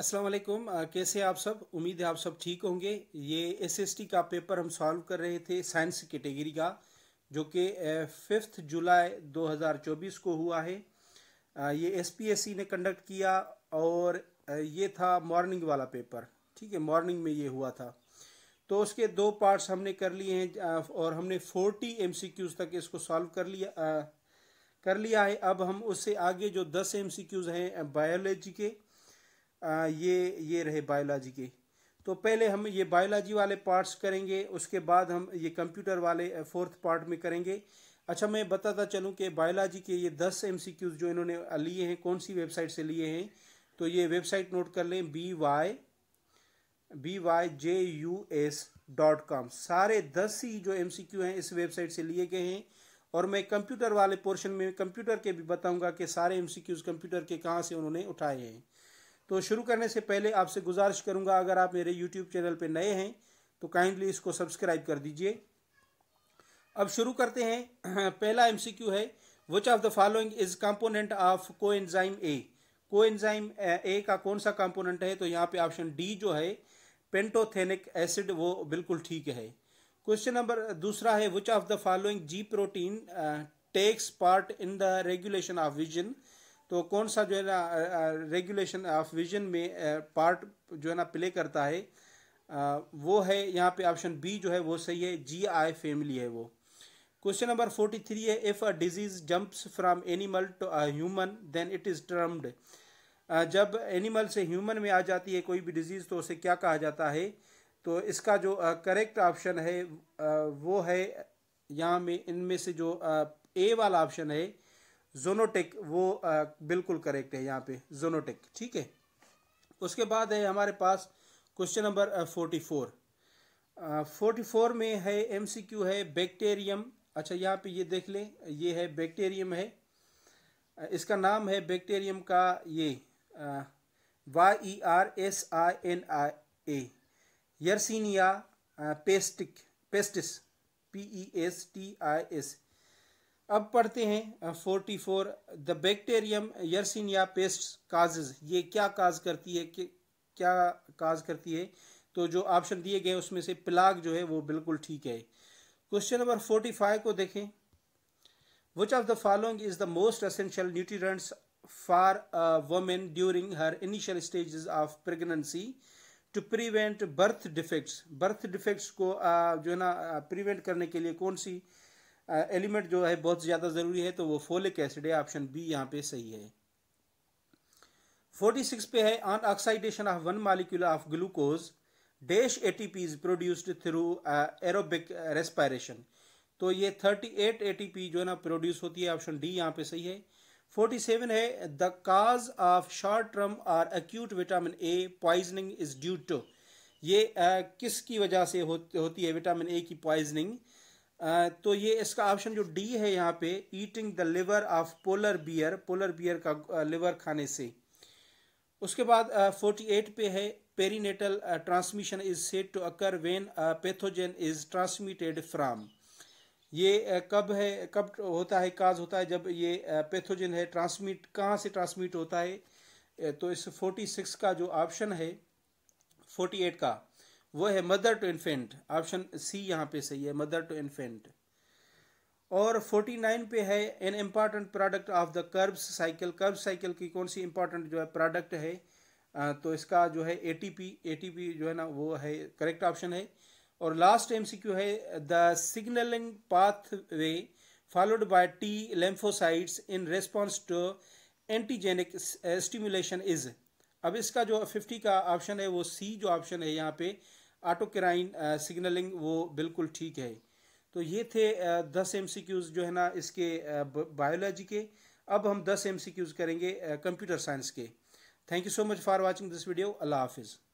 अस्सलाम वालेकुम कैसे आप सब उम्मीद है आप सब ठीक होंगे ये एसएसटी का पेपर हम सॉल्व कर रहे थे साइंस कैटेगरी का जो कि फिफ्थ जुलाई 2024 को हुआ है ये एसपीएससी ने कंडक्ट किया और ये था मॉर्निंग वाला पेपर ठीक है मॉर्निंग में ये हुआ था तो उसके दो पार्ट्स हमने कर लिए हैं और हमने 40 क्यूज तक इसको सॉल्व कर लिया कर लिया है अब हम उससे आगे जो सी क्यूज हैं बायोलॉजी के आ, ये ये रहे बायोलॉजी के तो पहले हम ये बायोलॉजी वाले पार्ट्स करेंगे उसके बाद हम ये कंप्यूटर वाले फोर्थ पार्ट में करेंगे अच्छा मैं बताता चलूँ कि बायोलॉजी के ये दस एम जो इन्होंने लिए हैं कौन सी वेबसाइट से लिए हैं तो ये वेबसाइट नोट कर लें B Y B Y J U S dot com सारे दस ही जो एम हैं इस वेबसाइट से लिए गए हैं और मैं कंप्यूटर वाले पोर्शन में कंप्यूटर के भी बताऊंगा कि सारे एम कंप्यूटर के कहाँ से उन्होंने उठाए हैं तो शुरू करने से पहले आपसे गुजारिश करूंगा अगर आप मेरे यूट्यूब चैनल पर नए हैं तो काइंडली इसको सब्सक्राइब कर दीजिए अब शुरू करते हैं पहला एम है which of the following is component of coenzyme A coenzyme ए का कौन सा कॉम्पोनेंट है तो यहाँ पे ऑप्शन डी जो है पेंटोथेनिक एसिड वो बिल्कुल ठीक है क्वेश्चन नंबर दूसरा है which of the following G protein takes part in the regulation of vision तो कौन सा जो है ना रेगुलेशन ऑफ विजन में पार्ट जो है ना प्ले करता है वो है यहाँ पे ऑप्शन बी जो है वो सही है जी आई फैमिली है वो क्वेश्चन नंबर फोर्टी थ्री है if a disease jumps from animal to a human then it is termed जब एनिमल से ह्यूमन में आ जाती है कोई भी डिजीज़ तो उसे क्या कहा जाता है तो इसका जो करेक्ट ऑप्शन है वो है यहाँ में इनमें से जो ए वाला ऑप्शन है जोनोटिक वो आ, बिल्कुल करेक्ट है यहाँ पे जोनोटिक ठीक है उसके बाद है हमारे पास question number forty four forty four में है एमसीक्यू है बैक्टेरियम अच्छा यहाँ पे ये देख लें ये है बैक्टेरियम है इसका नाम है बैक्टेरियम का ये Y E R S I N I A Yersinia पेस्टिक pestis P E S T I S अब पढ़ते हैं forty four the bacterium Yersinia pest causes ये क्या काज करती है कि क्या काज करती है तो जो ऑप्शन दिए गए उसमें से प्लाग जो है वो बिल्कुल ठीक है क्वेश्चन नंबर फोर्टी फाइव को देखें which of the following is the most essential nutrients for women during her initial stages of pregnancy to prevent birth defects birth defects को uh, जो है ना प्रिवेंट करने के लिए कौन सी uh, एलिमेंट जो है बहुत ज़्यादा ज़रूरी है तो वो फोलिक एसिड है ऑप्शन बी यहाँ पे सही है 46 पे है on oxidation of one molecule of glucose dash ATP is produced through aerobic respiration तो ये 38 एटीपी जो है ना प्रोड्यूस होती है ऑप्शन डी यहाँ पे सही है 47 है the cause of short term or acute vitamin A poisoning is due to ये किसकी वजह से हो, होती है विटामिन ए की पॉइजनिंग तो ये इसका ऑप्शन जो डी है यहाँ पे eating the liver of polar bear polar bear का लिवर खाने से उसके बाद फोर्टी एट पे है perinatal transmission is set to occur when pathogen is transmitted from ये कब है कब होता है काज होता है जब ये पैथोजन है ट्रांसमिट कहाँ से ट्रांसमिट होता है तो इस फोर्टी सिक्स का जो ऑप्शन है फोर्टी एट का वो है mother to infant option C यहाँ पे सही है मदर टू इन्फेंट और 49 पे है an important product of the Krebs cycle Krebs cycle की कौन सी इम्पॉर्टेंट जो है प्रोडक्ट है तो इसका जो है एटीपी एटीपी जो है ना वो है करेक्ट ऑप्शन है और लास्ट एमसीक्यू है the signalling pathway followed by T lymphocytes in response to antigenic stimulation is अब इसका जो फिफ्टी का ऑप्शन है वो सी जो ऑप्शन है यहाँ पे ऑटो क्राइन सिग्नलिंग वो बिल्कुल ठीक है तो ये थे uh, दस एम जो है ना इसके uh, बायोलॉजी के अब हम दस एम करेंगे कंप्यूटर uh, साइंस के thank you so much for watching this video अल्लाह हाफिज़